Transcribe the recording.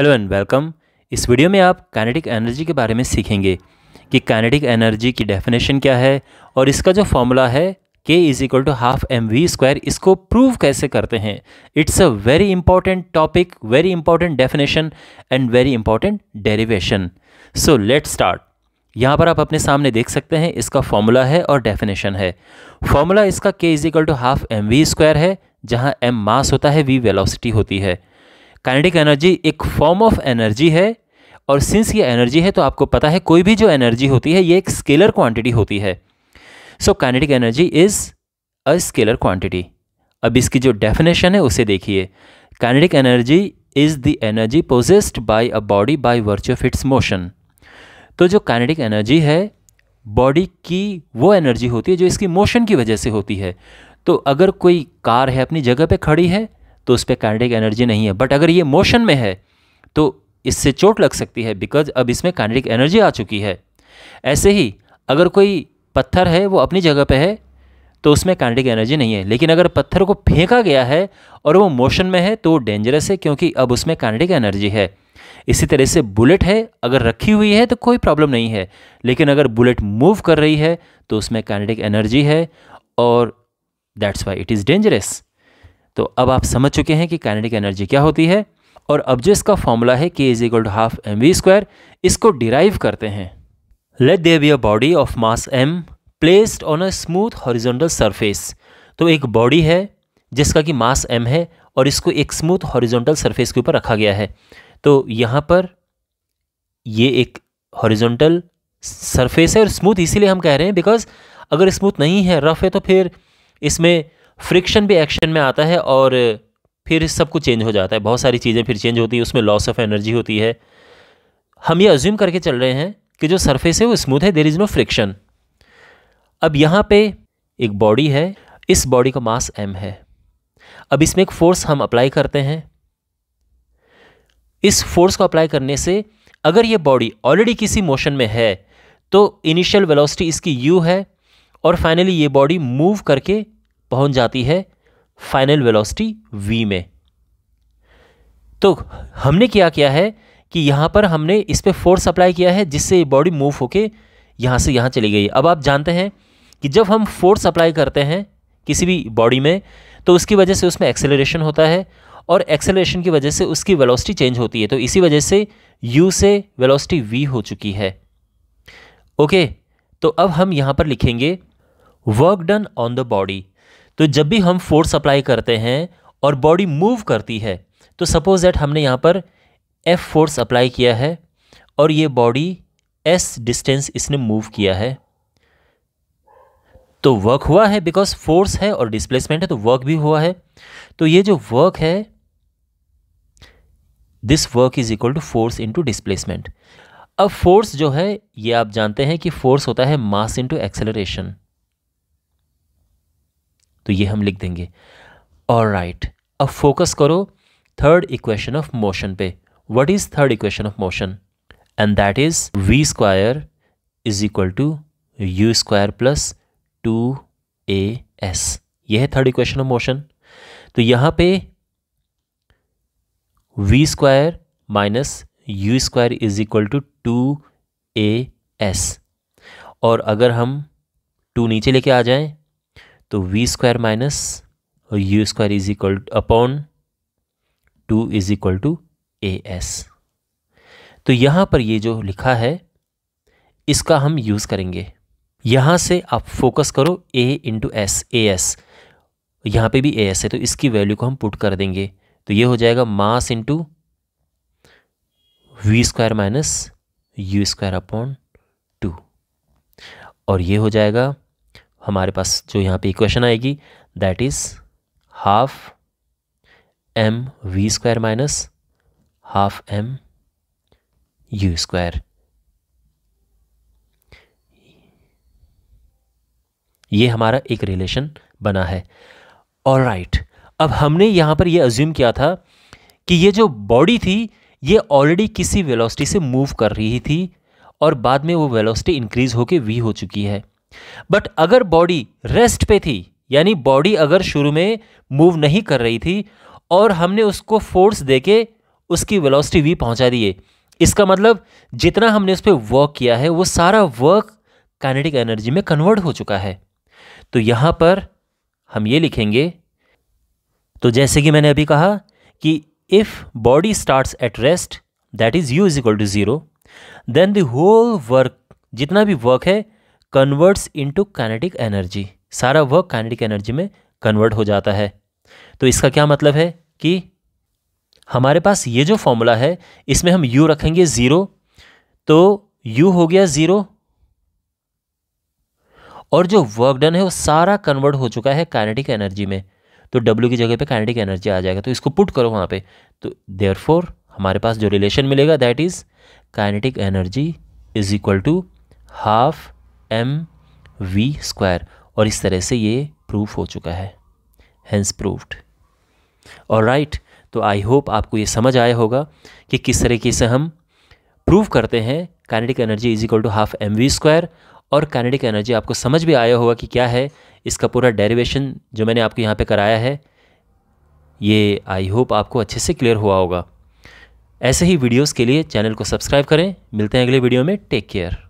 hello and welcome इस video में आप काइनेटिक एनर्जी के बारे में सीखेंगे कि काइनेटिक एनर्जी की डेफिनेशन क्या है और इसका जो फॉर्मूला है K is equal to half M V square इसको प्रूव कैसे करते हैं it's a very important topic very important definition and very important derivation so let start यहाँ पर आप अपने सामने देख सकते हैं इसका फॉर्मूला है और डेफिनेशन है फॉर्मूला इसका K is equal to half M V square है जहाँ एम मास होता है वी वेलोसिटी होती है काइनेटिक एनर्जी एक फॉर्म ऑफ एनर्जी है और सिंस ये एनर्जी है तो आपको पता है कोई भी जो एनर्जी होती है ये एक स्केलर क्वांटिटी होती है so kinetic energy is a scalar quantity अब इसकी जो डेफिनेशन है उसे देखिए kinetic energy is the energy possessed by a body by virtue of its motion तो जो काइनेटिक एनर्जी है बॉडी की वो एनर्जी होती है जो इसकी मोशन की वजह से होती है तो अगर कोई कार है अपनी जगह पे खड़ी है तो उस पर कार्डिक एनर्जी नहीं है बट अगर ये मोशन में है तो इससे चोट लग सकती है बिकॉज अब इसमें कार्डिक एनर्जी आ चुकी है ऐसे ही अगर कोई पत्थर है वो अपनी जगह पे है तो उसमें कार्डिक एनर्जी नहीं है लेकिन अगर पत्थर को फेंका गया है और वो मोशन में है तो वो डेंजरस है क्योंकि अब उसमें कार्डिक एनर्जी है इसी तरह से बुलेट है अगर रखी हुई है तो कोई प्रॉब्लम नहीं है लेकिन अगर बुलेट मूव कर रही है तो उसमें कार्डिक एनर्जी है और that's why it is dangerous तो अब आप समझ चुके हैं कि काइनेटिक एनर्जी क्या होती है और अब जो इसका फॉर्मूला है K is equal to half M V square इसको डिराइव करते हैं let there be a body of mass M placed on a smooth horizontal surface तो एक बॉडी है जिसका कि मास एम है और इसको एक स्मूथ हॉरिजॉन्टल सरफेस के ऊपर रखा गया है तो यहाँ पर ये एक हॉरिजॉन्टल सरफेस है और स्मूथ इसीलिए हम कह रहे हैं बिकॉज अगर स्मूथ नहीं है रफ़ है तो फिर इसमें फ्रिक्शन भी एक्शन में आता है और फिर सब कुछ चेंज हो जाता है बहुत सारी चीज़ें फिर चेंज होती है उसमें लॉस ऑफ एनर्जी होती है हम ये अज्यूम करके चल रहे हैं कि जो सरफेस है वो स्मूथ है देर इज़ नो फ्रिक्शन अब यहाँ पे एक बॉडी है इस बॉडी का मास एम है अब इसमें एक फोर्स हम अप्लाई करते हैं इस फोर्स को अप्लाई करने से अगर ये बॉडी ऑलरेडी किसी मोशन में है तो इनिशियल वेलोसिटी इसकी यू है और फाइनली ये बॉडी मूव करके पहुंच जाती है फाइनल वेलोसिटी v में तो हमने क्या किया है कि यहाँ पर हमने इस पर फोर्स अप्लाई किया है जिससे ये बॉडी मूव होके यहाँ से यहाँ चली गई अब आप जानते हैं कि जब हम फोर्स अप्लाई करते हैं किसी भी बॉडी में तो उसकी वजह से उसमें एक्सेलरेशन होता है और एक्सेलरेशन की वजह से उसकी वेलोसिटी चेंज होती है तो इसी वजह से यू से वेलोसिटी वी हो चुकी है ओके तो अब हम यहाँ पर लिखेंगे work done on the body तो जब भी हम फोर्स अप्लाई करते हैं और बॉडी मूव करती है तो सपोज़ दैट हमने यहाँ पर एफ़ फोर्स अप्लाई किया है और ये बॉडी एस डिस्टेंस इसने मूव किया है तो वर्क हुआ है बिकॉज फोर्स है और डिस्प्लेसमेंट है तो वर्क भी हुआ है तो ये जो वर्क है this work is equal to force to displacement अब फोर्स जो है ये आप जानते हैं कि फोर्स होता है मास इंटू एक्सेलरेशन तो ये हम लिख देंगे और राइट अब फोकस करो थर्ड इक्वेशन ऑफ मोशन पे what is third equation of motion and that is V square is equal to U square plus two A S यह है थर्ड इक्वेशन ऑफ मोशन तो यहां पे V square minus U square is equal to two A S और अगर हम two नीचे लेके आ जाएं तो वी स्क्वायर माइनस और U square is equal upon two is equal to A S तो यहाँ पर ये जो लिखा है इसका हम यूज़ करेंगे यहाँ से आप फोकस करो A into S A S यहाँ पर भी ए एस है तो इसकी वैल्यू को हम पुट कर देंगे तो ये हो जाएगा mass into V square minus U square upon two और ये हो जाएगा हमारे पास जो यहाँ पे इक्वेशन आएगी that is half M V square minus half M U square ये हमारा एक रिलेशन बना है और राइट right, अब हमने यहाँ पर यह अज्यूम किया था कि ये जो बॉडी थी ये ऑलरेडी किसी वेलोसिटी से मूव कर रही थी और बाद में वो वेलोसिटी इंक्रीज़ होकर वी हो चुकी है बट अगर बॉडी रेस्ट पे थी यानी बॉडी अगर शुरू में मूव नहीं कर रही थी और हमने उसको फोर्स देके उसकी वेलोसिटी वी पहुंचा दिए इसका मतलब जितना हमने उस पर वर्क किया है वो सारा वर्क काइनेटिक एनर्जी में कन्वर्ट हो चुका है तो यहाँ पर हम ये लिखेंगे तो जैसे कि मैंने अभी कहा कि if body starts at rest that is U is equal to zero then the whole work जितना भी वर्क है कन्वर्ट्स इनटू काइनेटिक एनर्जी सारा वर्क काइनेटिक एनर्जी में कन्वर्ट हो जाता है तो इसका क्या मतलब है कि हमारे पास ये जो फॉर्मूला है इसमें हम यू रखेंगे ज़ीरो तो यू हो गया ज़ीरो और जो वर्क डन है वो सारा कन्वर्ट हो चुका है काइनेटिक एनर्जी में तो w की जगह पे काइनेटिक एनर्जी आ जाएगा तो इसको पुट करो वहाँ पे तो फोर हमारे पास जो रिलेशन मिलेगा that is kinetic energy is equal to half M V square और इस तरह से ये प्रूफ हो चुका है हैंस प्रूफ्ड और राइट तो आई होप आपको ये समझ आया होगा कि किस तरीके से हम प्रूव करते हैं kinetic energy is equal to half M V square और कैनेडिक एनर्जी आपको समझ भी आया होगा कि क्या है इसका पूरा डेरिवेशन जो मैंने आपको यहाँ पे कराया है ये आई होप आपको अच्छे से क्लियर हुआ होगा ऐसे ही वीडियोस के लिए चैनल को सब्सक्राइब करें मिलते हैं अगले वीडियो में टेक केयर